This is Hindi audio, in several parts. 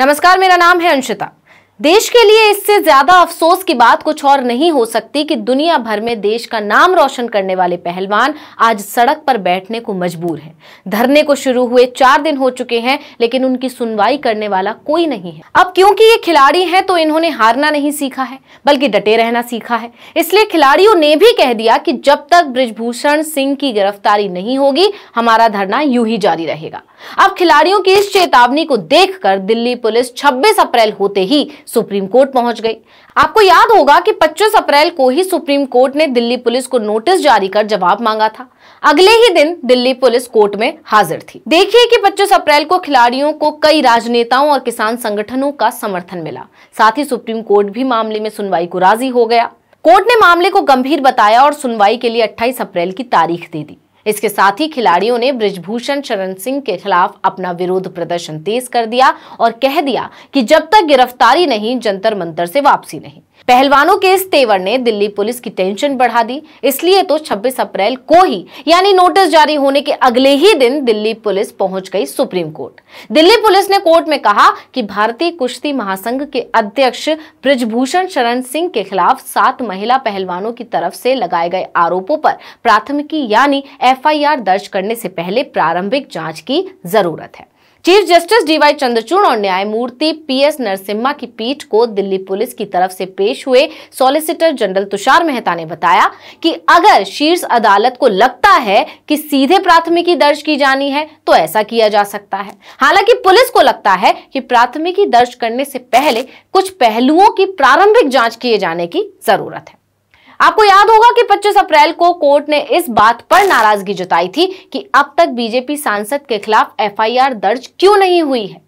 नमस्कार मेरा नाम है अंशिता देश के लिए इससे ज्यादा अफसोस की बात कुछ और नहीं हो सकती कि दुनिया भर में देश का नाम रोशन करने वाले पहलवान आज सड़क पर बैठने को मजबूर हैं। धरने को शुरू हुए चार दिन हो चुके हैं लेकिन उनकी सुनवाई करने वाला कोई नहीं है अब क्योंकि ये खिलाड़ी हैं तो इन्होंने हारना नहीं सीखा है बल्कि डटे रहना सीखा है इसलिए खिलाड़ियों ने भी कह दिया कि जब तक ब्रिजभूषण सिंह की गिरफ्तारी नहीं होगी हमारा धरना यूं ही जारी रहेगा अब खिलाड़ियों की इस चेतावनी को देखकर दिल्ली पुलिस छब्बीस अप्रैल होते ही सुप्रीम कोर्ट पहुंच गई आपको याद होगा कि 25 अप्रैल को ही सुप्रीम कोर्ट ने दिल्ली पुलिस को नोटिस जारी कर जवाब मांगा था अगले ही दिन दिल्ली पुलिस कोर्ट में हाजिर थी देखिए कि 25 अप्रैल को खिलाड़ियों को कई राजनेताओं और किसान संगठनों का समर्थन मिला साथ ही सुप्रीम कोर्ट भी मामले में सुनवाई को राजी हो गया कोर्ट ने मामले को गंभीर बताया और सुनवाई के लिए 28 अप्रैल की तारीख दे दी इसके साथ ही खिलाड़ियों ने ब्रिजभूषण शरण सिंह के खिलाफ अपना विरोध प्रदर्शन तेज कर दिया और कह दिया कि जब तक गिरफ्तारी नहीं जंतर मंतर से वापसी नहीं पहलवानों के इस तेवर ने दिल्ली पुलिस की टेंशन बढ़ा दी इसलिए तो 26 अप्रैल को ही यानी नोटिस जारी होने के अगले ही दिन दिल्ली पुलिस पहुंच गई सुप्रीम कोर्ट दिल्ली पुलिस ने कोर्ट में कहा कि भारतीय कुश्ती महासंघ के अध्यक्ष ब्रजभूषण शरण सिंह के खिलाफ सात महिला पहलवानों की तरफ से लगाए गए आरोपों पर प्राथमिकी यानी एफ दर्ज करने से पहले प्रारंभिक जांच की जरूरत है चीफ जस्टिस डीवाई चंद्रचूड़ और न्यायमूर्ति पीएस नरसिम्हा की पीठ को दिल्ली पुलिस की तरफ से पेश हुए सॉलिसिटर जनरल तुषार मेहता ने बताया कि अगर शीर्ष अदालत को लगता है कि सीधे प्राथमिकी दर्ज की जानी है तो ऐसा किया जा सकता है हालांकि पुलिस को लगता है कि प्राथमिकी दर्ज करने से पहले कुछ पहलुओं की प्रारंभिक जांच किए जाने की जरूरत है आपको याद होगा कि 25 अप्रैल को कोर्ट ने इस बात पर नाराजगी जताई थी कि अब तक बीजेपी सांसद के खिलाफ एफआईआर दर्ज क्यों नहीं हुई है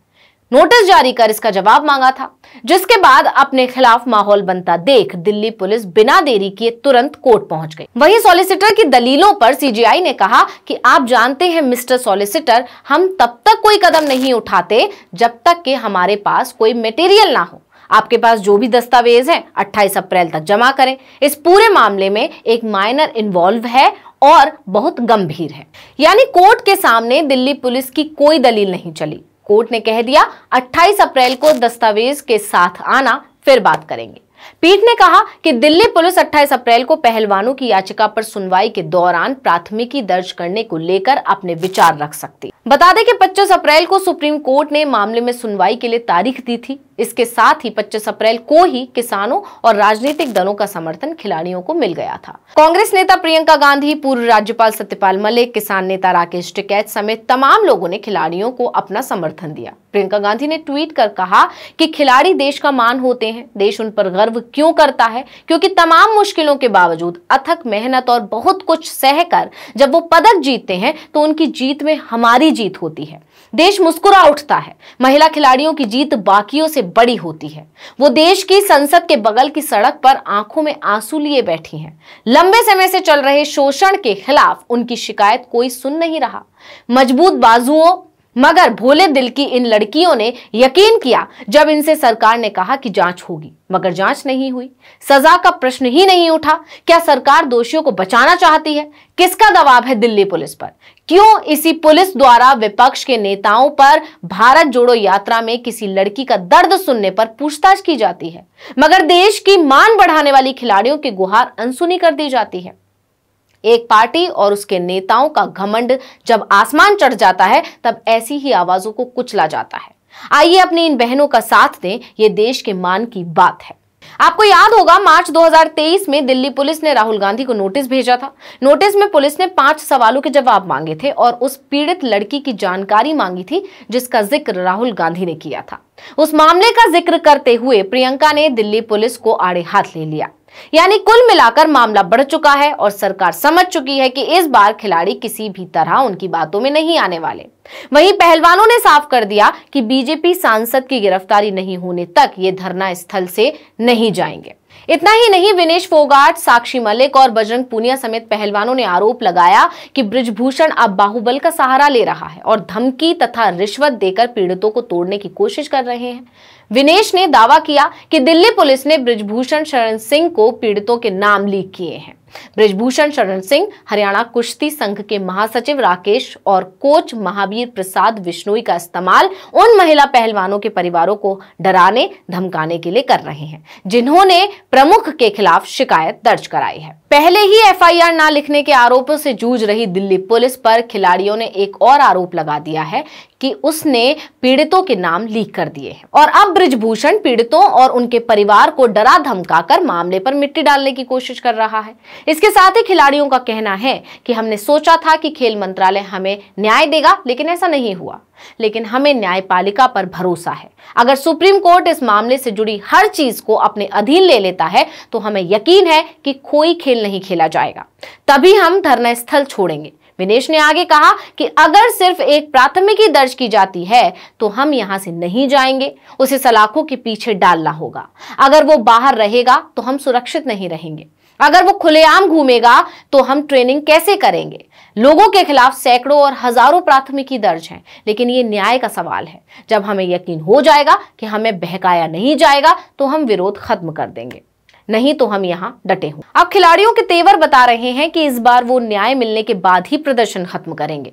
नोटिस जारी कर इसका जवाब मांगा था जिसके बाद अपने खिलाफ माहौल बनता देख दिल्ली पुलिस बिना देरी किए तुरंत कोर्ट पहुंच गई वहीं सॉलिसिटर की दलीलों पर सीजीआई ने कहा कि आप जानते हैं मिस्टर सॉलिसिटर हम तब तक कोई कदम नहीं उठाते जब तक कि हमारे पास कोई मटेरियल ना हो आपके पास जो भी दस्तावेज है 28 अप्रैल तक जमा करें इस पूरे मामले में एक माइनर इन्वॉल्व है और बहुत गंभीर है यानी कोर्ट के सामने दिल्ली पुलिस की कोई दलील नहीं चली कोर्ट ने कह दिया 28 अप्रैल को दस्तावेज के साथ आना फिर बात करेंगे पीठ ने कहा कि दिल्ली पुलिस 28 अप्रैल को पहलवानों की याचिका पर सुनवाई के दौरान प्राथमिकी दर्ज करने को लेकर अपने विचार रख सकती बता दें कि 25 अप्रैल को सुप्रीम कोर्ट ने मामले में सुनवाई के लिए तारीख दी थी इसके साथ ही 25 अप्रैल को ही किसानों और राजनीतिक दलों का समर्थन खिलाड़ियों को मिल गया था कांग्रेस नेता प्रियंका गांधी पूर्व राज्यपाल सत्यपाल मलिक किसान नेता राकेश टिकैत समेत तमाम लोगों ने खिलाड़ियों को अपना समर्थन दिया प्रियंका गांधी ने ट्वीट कर कहा कि खिलाड़ी देश का मान होते हैं देश उन पर गर्व क्यों करता है क्योंकि तमाम मुश्किलों के बावजूद अथक मेहनत और बहुत कुछ सहकर जब वो पदक जीतते हैं तो उनकी जीत में हमारी जीत होती है देश मुस्कुरा उठता है महिला खिलाड़ियों की जीत बाकियों से बड़ी होती है वो देश की संसद के बगल की सड़क पर आंखों में आंसू लिए बैठी हैं लंबे समय से चल रहे शोषण के खिलाफ उनकी शिकायत कोई सुन नहीं रहा मजबूत बाजुओं मगर भोले दिल की इन लड़कियों ने यकीन किया जब इनसे सरकार ने कहा कि जांच होगी मगर जांच नहीं हुई सजा का प्रश्न ही नहीं उठा क्या सरकार दोषियों को बचाना चाहती है किसका दबाव है दिल्ली पुलिस पर क्यों इसी पुलिस द्वारा विपक्ष के नेताओं पर भारत जोड़ो यात्रा में किसी लड़की का दर्द सुनने पर पूछताछ की जाती है मगर देश की मान बढ़ाने वाली खिलाड़ियों की गुहार अनसुनी कर दी जाती है एक पार्टी और उसके नेताओं का घमंड जब आसमान चढ़ जाता है तब ऐसी ही आवाजों को कुचला जाता है आइए अपनी इन बहनों का साथ दें ये देश के मान की बात है आपको याद होगा मार्च 2023 में दिल्ली पुलिस ने राहुल गांधी को नोटिस भेजा था नोटिस में पुलिस ने पांच सवालों के जवाब मांगे थे और उस पीड़ित लड़की की जानकारी मांगी थी जिसका जिक्र राहुल गांधी ने किया था उस मामले का जिक्र करते हुए प्रियंका ने दिल्ली पुलिस को आड़े हाथ ले लिया यानी कुल मिलाकर मामला बढ़ चुका है और सरकार समझ चुकी है कि इस बार खिलाड़ी किसी भी तरह उनकी बातों में नहीं आने वाले वहीं पहलवानों ने साफ कर दिया कि बीजेपी सांसद की गिरफ्तारी नहीं होने तक ये धरना स्थल से नहीं जाएंगे इतना ही नहीं विनेश फोगाट साक्षी मलिक और बजरंग पूनिया समेत पहलवानों ने आरोप लगाया कि ब्रिजभूषण अब बाहुबल का सहारा ले रहा है और धमकी तथा रिश्वत देकर पीड़ितों को तोड़ने की कोशिश कर रहे हैं विनेश ने दावा किया कि दिल्ली पुलिस ने ब्रिजभूषण शरण सिंह को पीड़ितों के नाम लीक किए हैं ब्रजभूषण शरण सिंह हरियाणा कुश्ती संघ के महासचिव राकेश और कोच महावीर प्रसाद विश्नोई का इस्तेमाल उन महिला पहलवानों के परिवारों को डराने धमकाने के लिए कर रहे हैं जिन्होंने प्रमुख के खिलाफ शिकायत दर्ज कराई है पहले ही एफआईआर ना लिखने के आरोपों से जूझ रही दिल्ली पुलिस पर खिलाड़ियों ने एक और आरोप लगा दिया है कि उसने पीड़ितों के नाम लीक कर दिए हैं और अब ब्रिजभूषण पीड़ितों और उनके परिवार को डरा धमकाकर मामले पर मिट्टी डालने की कोशिश कर रहा है इसके साथ ही खिलाड़ियों का कहना है कि हमने सोचा था कि खेल मंत्रालय हमें न्याय देगा लेकिन ऐसा नहीं हुआ लेकिन हमें न्यायपालिका पर भरोसा है अगर सुप्रीम कोर्ट इस मामले से जुड़ी हर चीज को अपने अधीन ले लेता है तो हमें यकीन है कि कोई खेल नहीं खेला जाएगा तभी हम धरना स्थल छोड़ेंगे विनेश ने आगे कहा कि अगर सिर्फ एक प्राथमिकी दर्ज की जाती है तो हम यहां से नहीं जाएंगे उसे सलाखों के पीछे डालना होगा अगर वो बाहर रहेगा तो हम सुरक्षित नहीं रहेंगे अगर वो खुलेआम घूमेगा तो हम ट्रेनिंग कैसे करेंगे लोगों के खिलाफ सैकड़ों और हजारों प्राथमिकी दर्ज हैं लेकिन ये न्याय का सवाल है जब हमें यकीन हो जाएगा कि हमें बहकाया नहीं जाएगा तो हम विरोध खत्म कर देंगे नहीं तो हम यहाँ डटे हों अब खिलाड़ियों के तेवर बता रहे हैं कि इस बार वो न्याय मिलने के बाद ही प्रदर्शन खत्म करेंगे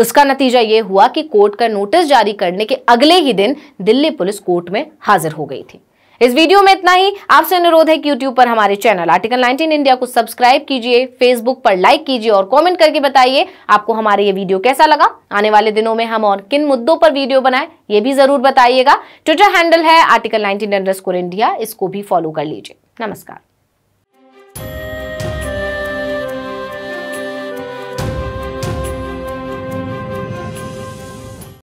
उसका नतीजा ये हुआ कि कोर्ट का नोटिस जारी करने के अगले ही दिन दिल्ली पुलिस कोर्ट में हाजिर हो गई थी इस वीडियो में इतना ही आपसे अनुरोध है कि यूट्यूब पर हमारे चैनल आर्टिकल 19 इंडिया को सब्सक्राइब कीजिए फेसबुक पर लाइक कीजिए और कॉमेंट करके बताइए आपको हमारे ये वीडियो कैसा लगा आने वाले दिनों में हम और किन मुद्दों पर वीडियो बनाए ये भी जरूर बताइएगा ट्विटर हैंडल है आर्टिकल नाइनटीन इंडिया इसको भी फॉलो कर लीजिए नमस्कार